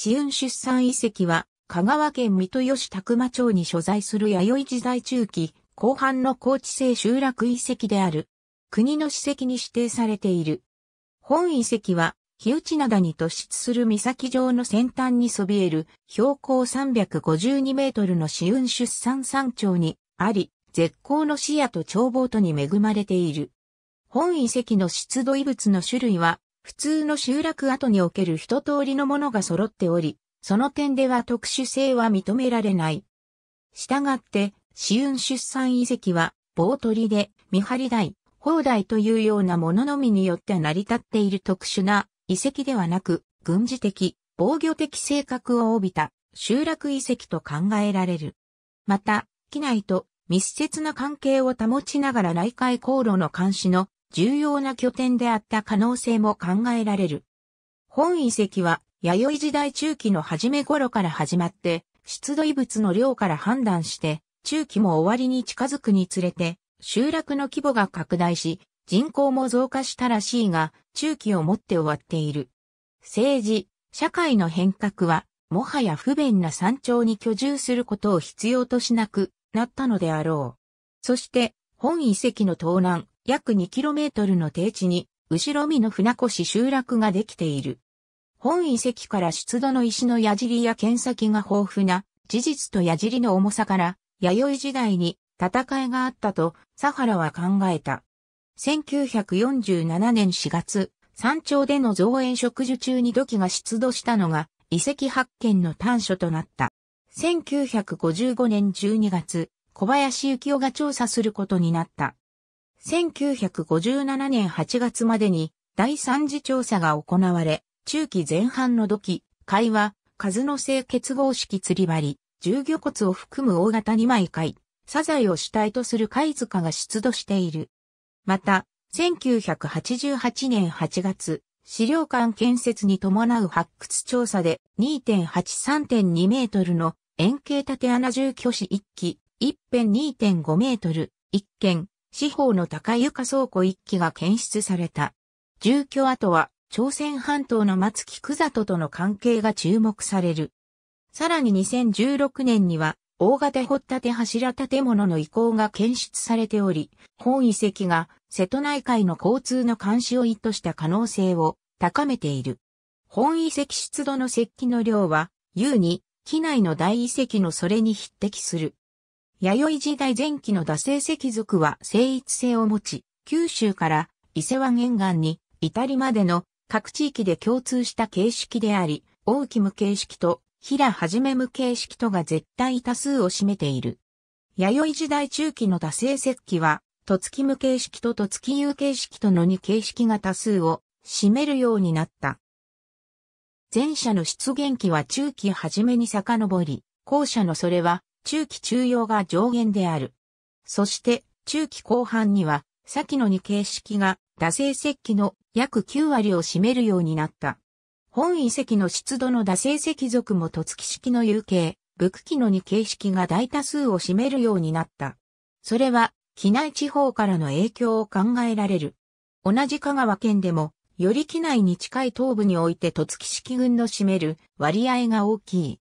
紫雲出産遺跡は、香川県三豊市宅間町に所在する弥生時代中期後半の高知性集落遺跡である。国の史跡に指定されている。本遺跡は、日内灘に突出する岬上の先端にそびえる標高352メートルの紫雲出産山頂にあり、絶好の視野と眺望とに恵まれている。本遺跡の出土遺物の種類は普通の集落跡における一通りのものが揃っており、その点では特殊性は認められない。したがって、死運出産遺跡は、棒取りで、見張り台、砲台というようなもののみによって成り立っている特殊な遺跡ではなく、軍事的、防御的性格を帯びた集落遺跡と考えられる。また、機内と密接な関係を保ちながら内海航路の監視の重要な拠点であった可能性も考えられる。本遺跡は弥生時代中期の初め頃から始まって、出土遺物の量から判断して、中期も終わりに近づくにつれて、集落の規模が拡大し、人口も増加したらしいが、中期をもって終わっている。政治、社会の変革は、もはや不便な山頂に居住することを必要としなくなったのであろう。そして、本遺跡の盗難、約 2km の低地に、後ろ見の船越集落ができている。本遺跡から出土の石の矢尻や剣先が豊富な、事実と矢尻の重さから、弥生時代に戦いがあったと、サハラは考えた。1947年4月、山頂での造園植樹中に土器が出土したのが、遺跡発見の端緒となった。1955年12月、小林幸雄が調査することになった。1957年8月までに第3次調査が行われ、中期前半の土器、貝は、数の性結合式釣り針、重魚骨を含む大型2枚貝、サザエを主体とする貝塚が出土している。また、1988年8月、資料館建設に伴う発掘調査で2.83.2メートルの円形縦穴住居子1基、一辺2.5メートル、一軒四方の高床倉庫一機が検出された。住居跡は朝鮮半島の松木久里との関係が注目される。さらに2016年には大型掘立柱建物の遺構が検出されており、本遺跡が瀬戸内海の交通の監視を意図した可能性を高めている。本遺跡出土の石器の量は、優に、機内の大遺跡のそれに匹敵する。弥生時代前期の打製石族は聖一性を持ち、九州から伊勢湾沿岸に至りまでの各地域で共通した形式であり、大木無形式と平はじめ無形式とが絶対多数を占めている。弥生時代中期の打製石器は、とつき無形式ととつき有形式との2形式が多数を占めるようになった。前者の出現期は中期初めに遡り、後者のそれは中期中央が上限である。そして、中期後半には、先の2形式が、打製石器の約9割を占めるようになった。本遺跡の湿度の打製石属も突起式の有形、武器の2形式が大多数を占めるようになった。それは、機内地方からの影響を考えられる。同じ香川県でも、より機内に近い東部において突起式群の占める割合が大きい。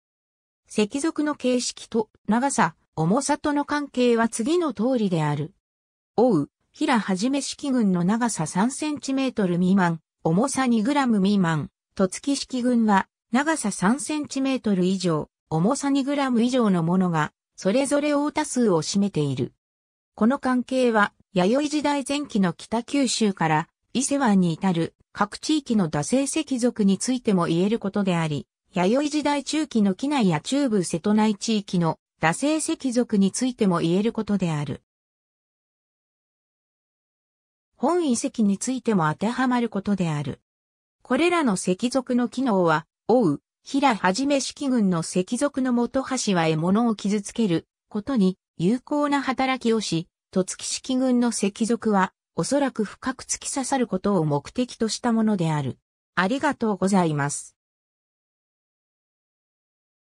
石属の形式と長さ、重さとの関係は次の通りである。おう、平はじめ式群の長さ3トル未満、重さ2ム未満、と月式群は長さ3トル以上、重さ2ム以上のものが、それぞれ大多数を占めている。この関係は、弥生時代前期の北九州から伊勢湾に至る各地域の打製石族についても言えることであり、弥生時代中期の機内や中部瀬戸内地域の打製石族についても言えることである。本遺跡についても当てはまることである。これらの石族の機能は、おう、平はじめ式群の石族の元橋は獲物を傷つけることに有効な働きをし、戸月式群の石族は、おそらく深く突き刺さることを目的としたものである。ありがとうございます。